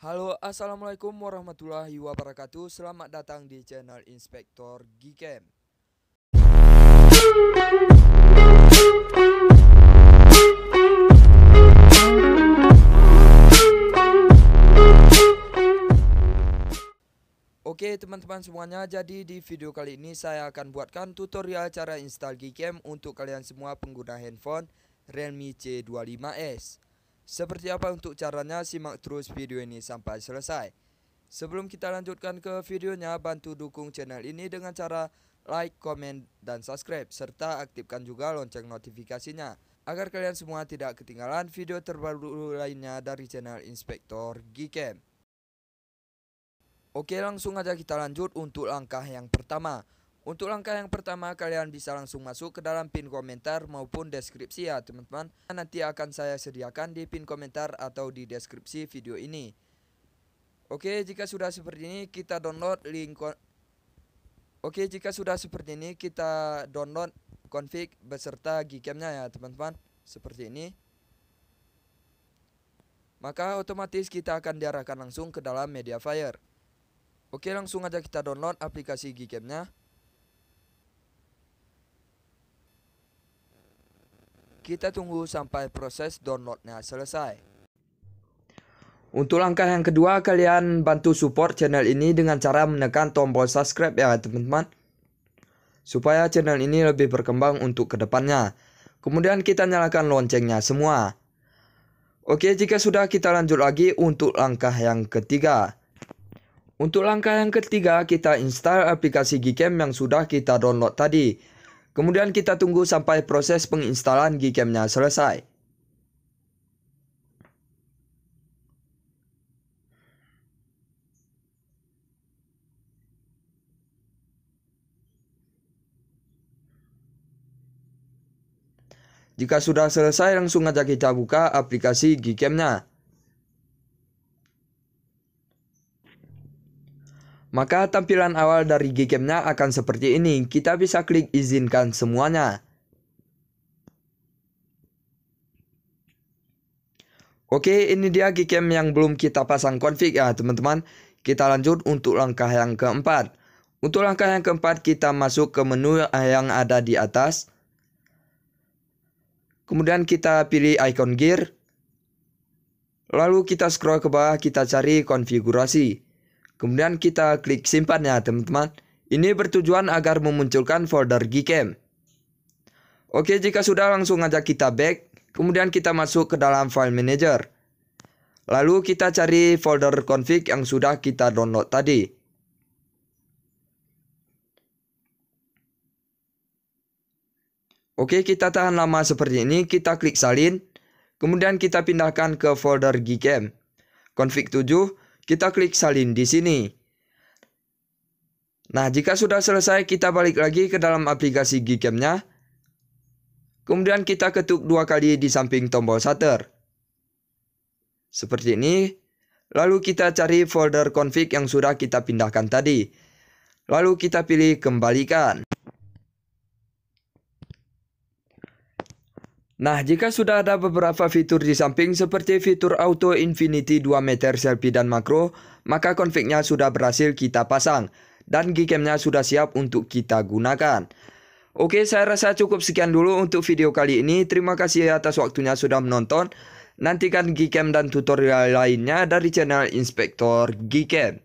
Halo assalamualaikum warahmatullahi wabarakatuh Selamat datang di channel Inspektor Gcam Oke teman-teman semuanya jadi di video kali ini saya akan buatkan tutorial cara install Gcam untuk kalian semua pengguna handphone Realme C25s seperti apa untuk caranya simak terus video ini sampai selesai. Sebelum kita lanjutkan ke videonya, bantu dukung channel ini dengan cara like, komen, dan subscribe, serta aktifkan juga lonceng notifikasinya, agar kalian semua tidak ketinggalan video terbaru lainnya dari channel Inspektor Gcam. Oke langsung aja kita lanjut untuk langkah yang pertama untuk langkah yang pertama, kalian bisa langsung masuk ke dalam pin komentar maupun deskripsi ya teman-teman. Nanti akan saya sediakan di pin komentar atau di deskripsi video ini. Oke, jika sudah seperti ini, kita download link Oke, jika sudah seperti ini, kita download config beserta gcamnya ya teman-teman. Seperti ini. Maka otomatis kita akan diarahkan langsung ke dalam media fire. Oke, langsung aja kita download aplikasi gcamnya. nya Kita tunggu sampai proses downloadnya selesai. Untuk langkah yang kedua, kalian bantu support channel ini dengan cara menekan tombol subscribe ya teman-teman. Supaya channel ini lebih berkembang untuk kedepannya. Kemudian kita nyalakan loncengnya semua. Oke, jika sudah kita lanjut lagi untuk langkah yang ketiga. Untuk langkah yang ketiga, kita install aplikasi Gcam yang sudah kita download tadi. Kemudian kita tunggu sampai proses penginstalan Gcam-nya selesai. Jika sudah selesai langsung saja kita buka aplikasi Gcam-nya. Maka tampilan awal dari gcam akan seperti ini. Kita bisa klik izinkan semuanya. Oke, ini dia Gcam yang belum kita pasang config ya, teman-teman. Kita lanjut untuk langkah yang keempat. Untuk langkah yang keempat, kita masuk ke menu yang ada di atas. Kemudian kita pilih icon gear. Lalu kita scroll ke bawah, kita cari konfigurasi. Kemudian kita klik simpan ya teman-teman. Ini bertujuan agar memunculkan folder Gcam. Oke, jika sudah langsung aja kita back, kemudian kita masuk ke dalam file manager. Lalu kita cari folder config yang sudah kita download tadi. Oke, kita tahan lama seperti ini, kita klik salin, kemudian kita pindahkan ke folder Gcam. Config 7, kita klik salin di sini. Nah, jika sudah selesai, kita balik lagi ke dalam aplikasi Gcam-nya. Kemudian kita ketuk dua kali di samping tombol shutter. Seperti ini. Lalu kita cari folder config yang sudah kita pindahkan tadi. Lalu kita pilih kembalikan. Nah, jika sudah ada beberapa fitur di samping seperti fitur auto infinity 2 meter selfie dan makro, maka config sudah berhasil kita pasang dan gcam-nya sudah siap untuk kita gunakan. Oke, saya rasa cukup sekian dulu untuk video kali ini. Terima kasih atas waktunya sudah menonton. Nantikan gcam dan tutorial lainnya dari channel Inspektor Gcam.